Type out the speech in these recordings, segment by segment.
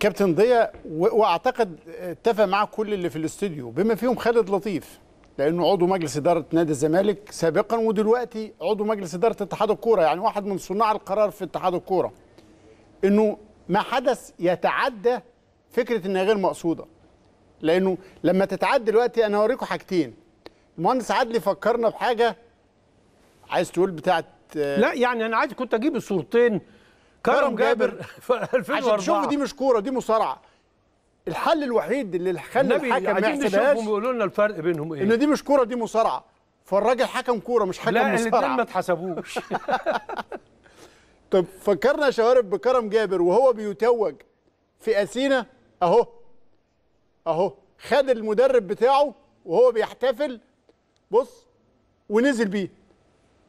كابتن ضياء واعتقد آه، اتفق معاه كل اللي في الاستوديو بما فيهم خالد لطيف لانه عضو مجلس اداره نادي الزمالك سابقا ودلوقتي عضو مجلس اداره اتحاد الكوره يعني واحد من صناع القرار في اتحاد الكوره انه ما حدث يتعدى فكره انها غير مقصوده لانه لما تتعدى دلوقتي انا هوريكم حاجتين المهندس عدلي فكرنا بحاجه عايز تقول بتاعت آه، لا يعني انا عايز كنت اجيب الصورتين كرم جابر في 2004 عشان دي مش كوره دي مصارعه الحل الوحيد اللي خلى الحكم ما يحسبهاش بيقولوا لنا الفرق بينهم ايه ان دي مش كوره دي مصارعه فالراجل حكم كوره مش حكم مصارعه لا الاثنين ما اتحسبوش طب فكرنا شوارب بكرم جابر وهو بيتوج في اثينا اهو اهو خد المدرب بتاعه وهو بيحتفل بص ونزل بيه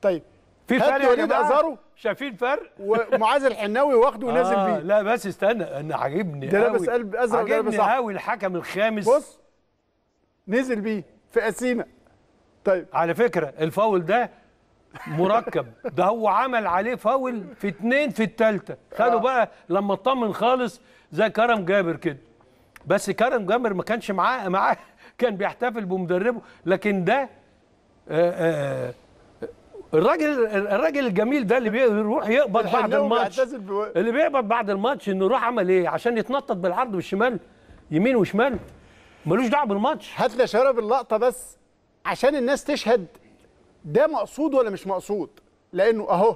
طيب في فرق يا جماعه شايفين فرق ومعاذ الحناوي واخده ونازل آه، بيه لا بس استنى انا عاجبني ده لابس قلب ازرق ده لابس قوي الحكم الخامس بص نزل بيه في اسينا طيب على فكره الفاول ده مركب ده هو عمل عليه فاول في اتنين في الثالثه خدوا آه. بقى لما اطمن خالص زي كرم جابر كده بس كرم جابر ما كانش معاه معاه كان بيحتفل بمدربه لكن ده آآ آه، آآ آه، الراجل الراجل الجميل ده اللي بيروح يقبض بعد الماتش اللي بيقبض بعد الماتش انه يروح عمل ايه عشان يتنطط بالعرض والشمال يمين وشمال ملوش دعوه بالماتش هات لي شراب اللقطه بس عشان الناس تشهد ده مقصود ولا مش مقصود لانه اهو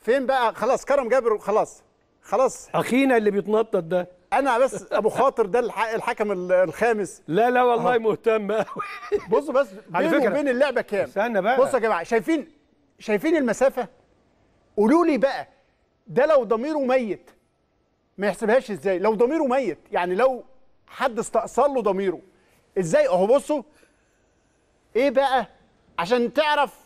فين بقى خلاص كرم جابر خلاص خلاص اخينا اللي بيتنطط ده انا بس ابو خاطر ده الحكم الخامس لا لا والله مهتم قوي بصوا بس بينه وبين اللعبه كام استنى بقى بصوا يا جماعه شايفين شايفين المسافه قولوا لي بقى ده لو ضميره ميت ما يحسبهاش ازاي لو ضميره ميت يعني لو حد استأصل له ضميره ازاي اهو بصوا ايه بقى عشان تعرف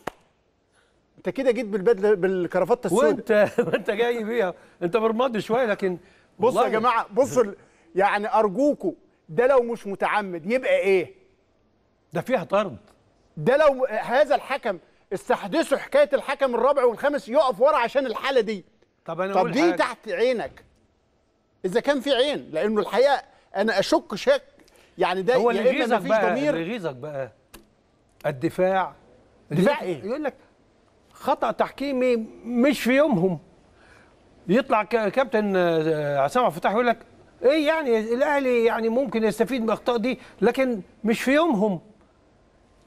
انت كده جيت بالبدله بالكرافطه السوداء وانت وانت جاي بيها انت برمادي شويه لكن بصوا يا جماعه بصوا يعني ارجوكوا ده لو مش متعمد يبقى ايه ده فيها طرد ده لو هذا الحكم استحدثوا حكايه الحكم الرابع والخامس يقف ورا عشان الحاله دي طب انا طب دي حاجة. تحت عينك اذا كان في عين لانه الحقيقه انا اشك شك يعني ده هو اللي يغيظك بقى ضمير اللي يغيظك بقى الدفاع دفاع ايه يقول لك خطا تحكيمي مش في يومهم يطلع كابتن آه، آه، عصام عبد الفتاح يقول لك ايه يعني الاهلي يعني ممكن يستفيد من الاخطاء دي لكن مش في يومهم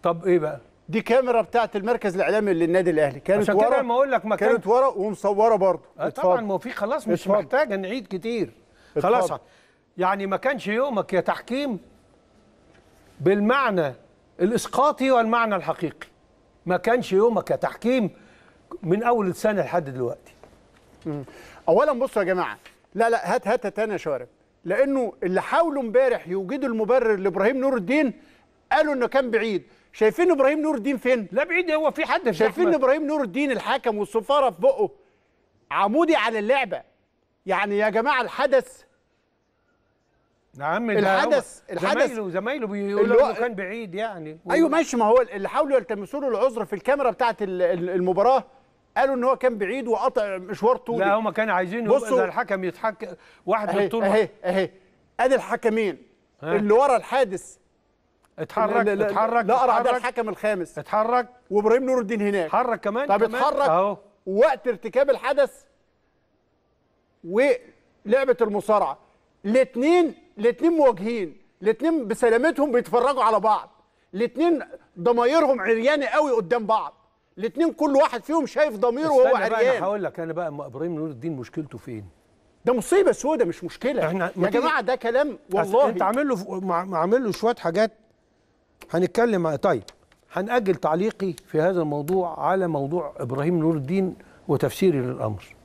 طب ايه بقى دي كاميرا بتاعت المركز الاعلامي للنادي الاهلي كانت عشان ورا ما اقول لك مكان كانت ورا ومصوره برضه آه طبعا ما في خلاص مش اتفضل. محتاجه نعيد كتير اتفضل. خلاص يعني ما كانش يومك يا تحكيم بالمعنى الاسقاطي والمعنى الحقيقي ما كانش يومك يا تحكيم من اول السنه لحد دلوقتي اولا بصوا يا جماعه لا لا هات هات تاني يا شوارب لانه اللي حاولوا امبارح يوجدوا المبرر لابراهيم نور الدين قالوا انه كان بعيد شايفين ابراهيم نور الدين فين لا بعيد هو في حد في شايفين ابراهيم نور الدين الحكم والصفاره في بقه عمودي على اللعبه يعني يا جماعه الحدث نعم الحدث الحدث زمايله زمايله بيقولوا انه كان بعيد يعني ايوه ماشي ما هو اللي حاولوا يلتمسوا له العذر في الكاميرا بتاعه المباراه قالوا ان هو كان بعيد وقطع مشوار طول لا هما كانوا عايزين بصوا اذا الحكم يتحكم واحد اهي الطول اهي اهي ادي الحكمين اللي ورا الحادث اتحرك لا اتحرك لا قرع ده الحكم الخامس اتحرك وابراهيم نور الدين هناك اتحرك كمان طب كمان اتحرك اهو وقت ارتكاب الحدث ولعبه المصارعه الاثنين الاثنين مواجهين الاثنين بسلامتهم بيتفرجوا على بعض الاثنين ضمايرهم عريانه قوي قدام بعض الاثنين كل واحد فيهم شايف ضميره وهو عريان بقى انا هقول لك انا بقى ابراهيم نور الدين مشكلته فين ده مصيبه سودة مش مشكله احنا يا جماعه ده كلام والله انت عامل له عامل له شويه حاجات هنتكلم طيب هنأجل تعليقي في هذا الموضوع على موضوع ابراهيم نور الدين وتفسيري للامر